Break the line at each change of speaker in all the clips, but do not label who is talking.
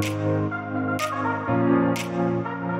Thank you.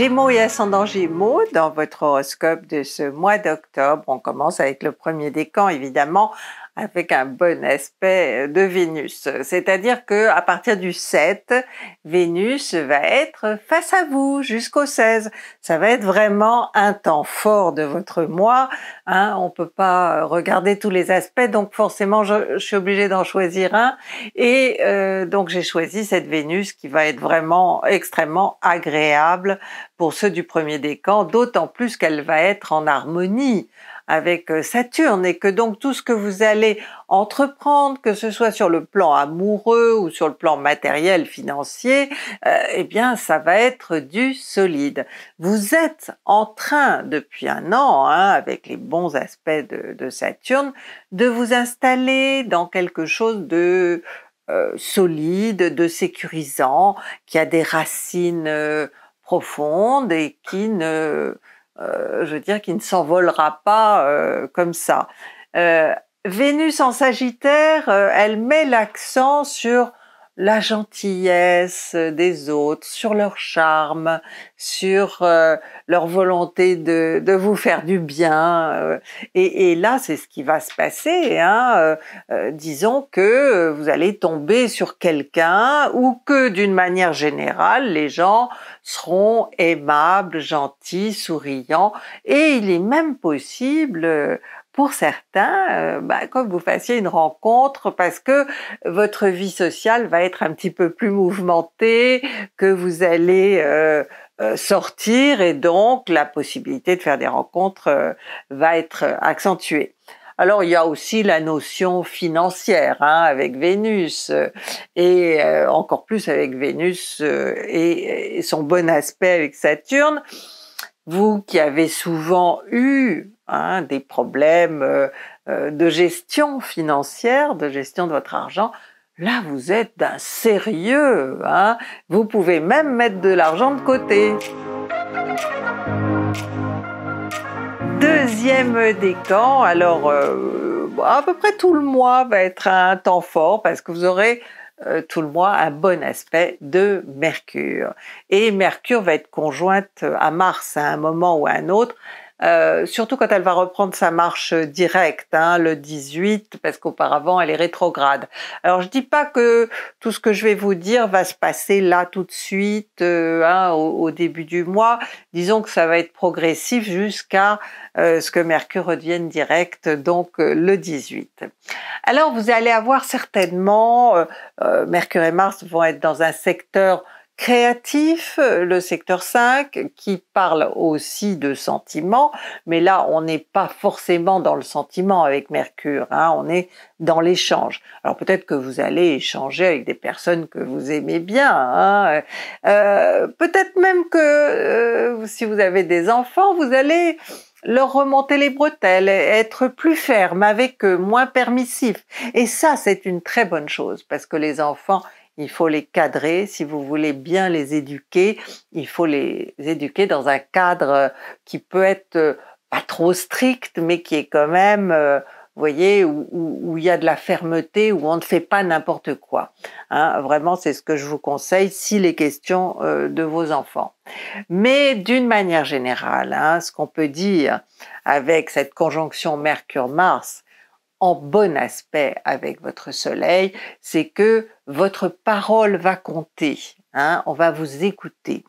Gémeaux et ascendant Gémeaux, dans votre horoscope de ce mois d'octobre, on commence avec le premier décan, évidemment, avec un bon aspect euh, de Vénus. C'est-à-dire que à partir du 7, Vénus va être face à vous jusqu'au 16. Ça va être vraiment un temps fort de votre mois. Hein. On ne peut pas regarder tous les aspects, donc forcément, je, suis obligée d'en choisir un. Et euh, donc j'ai choisi cette Vénus qui va être vraiment extrêmement agréable pour ceux du premier décan, d'autant plus qu'elle va être en harmonie avec euh, Saturne et que donc tout ce que vous allez entreprendre, que ce soit sur le plan amoureux ou sur le plan matériel, financier, euh, eh bien ça va être du solide. Vous êtes en train depuis un an, hein, avec les bons aspects de, Saturne, de vous installer dans quelque chose de euh, solide, de sécurisant, qui a des racines profondes et qui ne euh, je veux dire, qui ne s'envolera pas euh, comme ça. Euh, Vénus en Sagittaire, elle met l'accent sur la gentillesse des autres, sur leur charme, sur euh, leur volonté de, vous faire du bien. Euh, et, là, c'est ce qui va se passer. Hein, euh, disons que vous allez tomber sur quelqu'un ou que d'une manière générale, les gens seront aimables, gentils, souriants. Et il est même possible pour certains, euh, bah, comme vous fassiez une rencontre parce que votre vie sociale va être un petit peu plus mouvementée, que vous allez euh, euh, sortir et donc la possibilité de faire des rencontres va être accentuée. Alors il y a aussi la notion financière hein, avec Vénus et encore plus avec Vénus et, son bon aspect avec Saturne vous qui avez souvent eu hein, des problèmes euh, euh, de gestion financière, de gestion de votre argent, là vous êtes d'un sérieux. Hein vous pouvez même mettre de l'argent de côté. Deuxième décan, alors euh, à peu près tout le mois va être un temps fort parce que vous aurez euh, tout le mois un bon aspect de Mercure. Et Mercure va être conjointe à Mars à un moment ou à un autre, euh, surtout quand elle va reprendre sa marche directe, hein, le 18, parce qu'auparavant elle est rétrograde. Alors je dis pas que tout ce que je vais vous dire va se passer là tout de suite, euh, hein, au, début du mois. Disons que ça va être progressif jusqu'à euh, ce que Mercure revienne direct, donc le 18. Alors vous allez avoir certainement, Mercure et Mars vont être dans un secteur créatif, euh, le secteur 5, qui parle aussi de sentiments, mais là, on n'est pas forcément dans le sentiment avec Mercure, hein, on est dans l'échange. Alors peut-être que vous allez échanger avec des personnes que vous aimez bien, hein, euh, peut-être même que euh, si vous avez des enfants, vous allez leur remonter les bretelles, être plus ferme avec eux, moins permissif. Et ça, c'est une très bonne chose, parce que les enfants, il faut les cadrer. Si vous voulez bien les éduquer, il faut les éduquer dans un cadre euh, qui peut être euh, pas trop strict, mais qui est quand même, euh, vous voyez, où il y a de la fermeté, où on ne fait pas n'importe quoi. Hein. vraiment, c'est ce que je vous conseille si les questions de vos enfants. Mais d'une manière générale, hein, ce qu'on peut dire avec cette conjonction Mercure-Mars, en bon aspect avec votre soleil, c'est que votre parole va compter. Hein, on va vous écouter.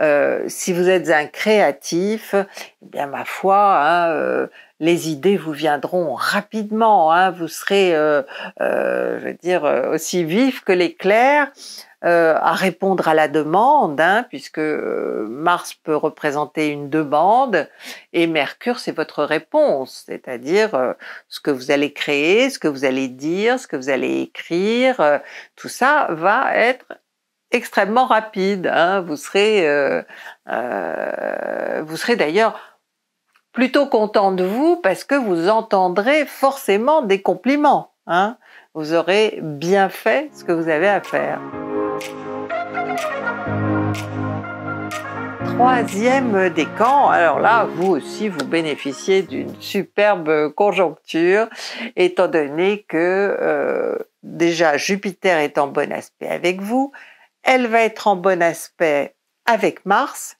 Euh, si vous êtes un créatif, eh bien ma foi, hein, euh, les idées vous viendront rapidement. Hein. vous serez, euh, je veux dire, aussi vif que l'éclair. à répondre à la demande, puisque Mars peut représenter une demande et Mercure c'est votre réponse, c'est-à-dire ce que vous allez créer, ce que vous allez dire, ce que vous allez écrire, tout ça va être extrêmement rapide. Hein. Euh, euh, vous serez, d'ailleurs plutôt content de vous parce que vous entendrez forcément des compliments. Hein. Vous aurez bien fait ce que vous avez à faire. Troisième décan, alors là, vous aussi, vous bénéficiez d'une superbe conjoncture, étant donné que euh, déjà Jupiter est en bon aspect avec vous, elle va être en bon aspect avec Mars,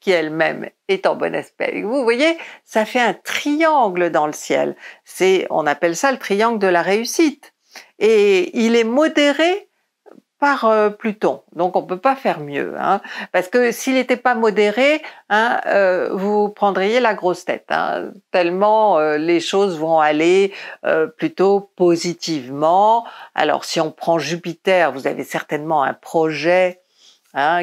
qui elle-même est en bon aspect avec vous. Vous voyez, ça fait un triangle dans le ciel. C'est, on appelle ça le triangle de la réussite. Et il est modéré par euh, Pluton. Donc on ne peut pas faire mieux. Hein. parce que s'il n'était pas modéré, hein, euh, vous prendriez la grosse tête. Hein. tellement euh, les choses vont aller plutôt positivement. Alors si on prend Jupiter, vous avez certainement un projet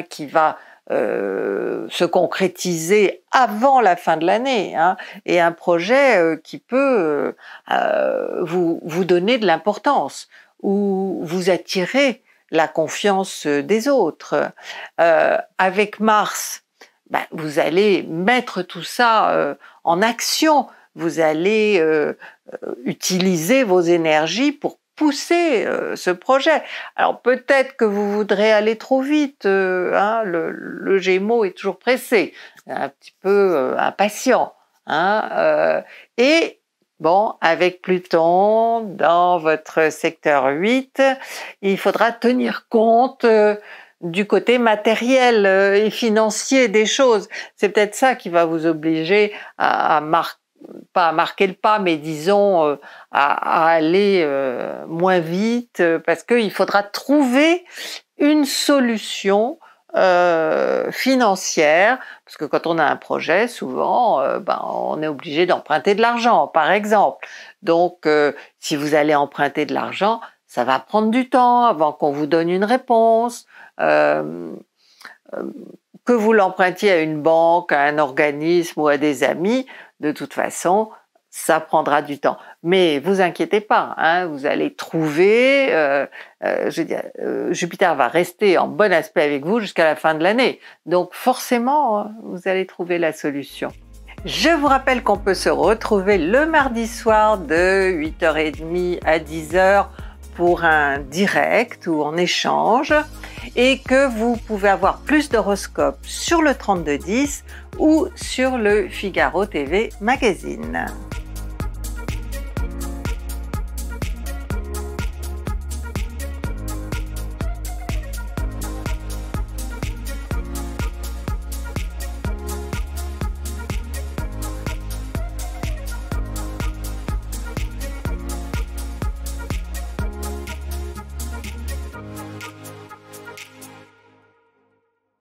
qui va se concrétiser avant la fin de l'année et un projet qui peut vous donner de l'importance ou vous attirer la confiance euh, des autres. Euh, avec Mars, ben, vous allez mettre tout ça euh, en action, vous allez utiliser vos énergies pour pousser ce projet. Alors peut-être que vous voudrez aller trop vite, hein, le, le, Gémeaux est toujours pressé, un petit peu impatient. Hein, et Bon, avec Pluton dans votre secteur 8, il faudra tenir compte euh, du côté matériel euh, et financier des choses. C'est peut-être ça qui va vous obliger à, marquer pas à marquer le pas, mais disons euh, à, aller moins vite, parce qu'il faudra trouver une solution euh, financière, parce que quand on a un projet, souvent, euh, ben, on est obligé d'emprunter de l'argent, par exemple. Donc, euh, si vous allez emprunter de l'argent, ça va prendre du temps avant qu'on vous donne une réponse. que vous l'empruntiez à une banque, à un organisme ou à des amis, de toute façon, ça prendra du temps. Mais vous inquiétez pas, hein, vous allez trouver, euh, euh, euh, Jupiter va rester en bon aspect avec vous jusqu'à la fin de l'année. Donc forcément, hein, vous allez trouver la solution. Je vous rappelle qu'on peut se retrouver le mardi soir de 8h30 à 10h pour un direct ou en échange et que vous pouvez avoir plus d'horoscopes sur le 3210 ou sur le Figaro TV Magazine.